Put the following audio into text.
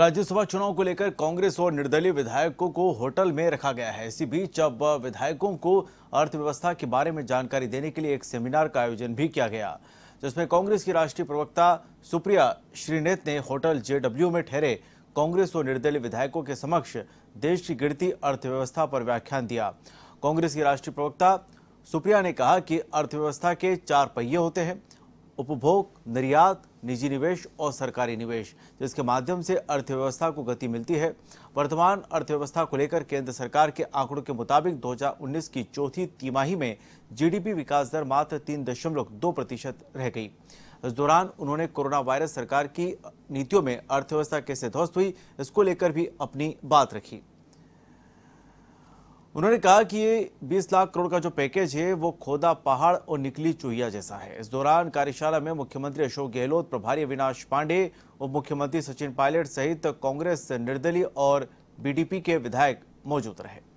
राज्यसभा चुनाव को लेकर कांग्रेस और निर्दलीय विधायकों को होटल में रखा गया है इसी बीच अब विधायकों को अर्थव्यवस्था के बारे में जानकारी देने के लिए एक सेमिनार का आयोजन भी किया गया जिसमें कांग्रेस की राष्ट्रीय प्रवक्ता सुप्रिया श्रीनेत ने होटल जेडब्ल्यू में ठहरे कांग्रेस और निर्दलीय विधायकों के समक्ष देश की गिरती अर्थव्यवस्था पर व्याख्यान दिया कांग्रेस की राष्ट्रीय प्रवक्ता सुप्रिया ने कहा कि अर्थव्यवस्था के चार पहिए होते हैं उपभोग निर्यात निजी निवेश और सरकारी निवेश जिसके माध्यम से अर्थव्यवस्था को गति मिलती है वर्तमान अर्थव्यवस्था को लेकर केंद्र सरकार के आंकड़ों के मुताबिक 2019 की चौथी तिमाही में जीडीपी विकास दर मात्र तीन दशमलव दो प्रतिशत रह गई इस दौरान उन्होंने कोरोना वायरस सरकार की नीतियों में अर्थव्यवस्था कैसे ध्वस्त हुई इसको लेकर भी अपनी बात रखी उन्होंने कहा कि ये 20 लाख करोड़ का जो पैकेज है वो खोदा पहाड़ और निकली चूहिया जैसा है इस दौरान कार्यशाला में मुख्यमंत्री अशोक गहलोत प्रभारी अविनाश पांडे उप मुख्यमंत्री सचिन पायलट सहित कांग्रेस निर्दलीय और बीडीपी के विधायक मौजूद रहे